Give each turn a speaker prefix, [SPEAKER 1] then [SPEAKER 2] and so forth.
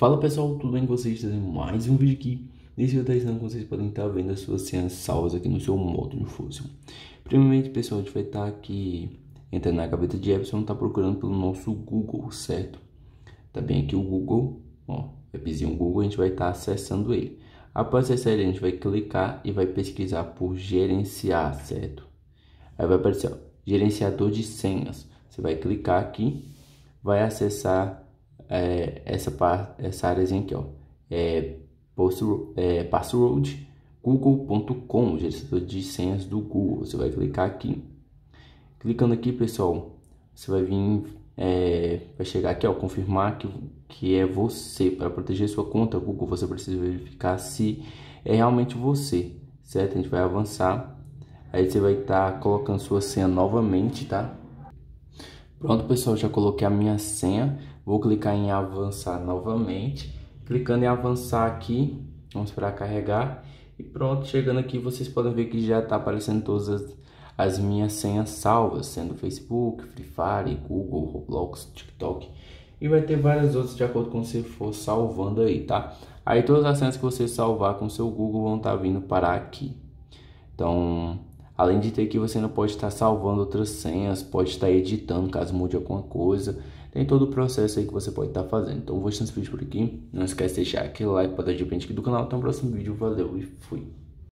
[SPEAKER 1] Fala pessoal, tudo bem com vocês? Trazendo mais um vídeo aqui. Nesse vídeo tá como vocês podem estar vendo as suas senhas salvas aqui no seu modo de Fusion. Primeiramente, pessoal, a gente vai estar aqui entrando na gaveta de Epson, está procurando pelo nosso Google, certo? Tá bem aqui o Google, ó, appzinho Google, a gente vai estar acessando ele. Após acessar ele, a gente vai clicar e vai pesquisar por gerenciar, certo? Aí vai aparecer, ó, gerenciador de senhas. Você vai clicar aqui, vai acessar é, essa, essa áreazinha aqui, ó, é, é, password google.com, gerenciador de senhas do Google. Você vai clicar aqui. Clicando aqui, pessoal, você vai vir, é, vai chegar aqui, ó, confirmar que, que é você. Para proteger sua conta Google, você precisa verificar se é realmente você, certo? A gente vai avançar. Aí você vai estar tá colocando sua senha novamente, tá? Pronto, pessoal, já coloquei a minha senha. Vou clicar em avançar novamente. Clicando em avançar aqui, vamos para carregar. E pronto, chegando aqui vocês podem ver que já está aparecendo todas as, as, minhas senhas salvas, sendo Facebook, Free Fire, Google, Roblox, TikTok. E vai ter várias outras de acordo com você for salvando aí, tá? Aí todas as senhas que você salvar com seu Google vão estar tá vindo para aqui. Então, Além de ter que você não pode estar salvando outras senhas, pode estar editando caso mude alguma coisa. Tem todo o processo aí que você pode estar fazendo. Então vou deixando esse vídeo por aqui. Não esquece de deixar aquele like para dar de repente aqui do canal. Até o próximo vídeo. Valeu e fui.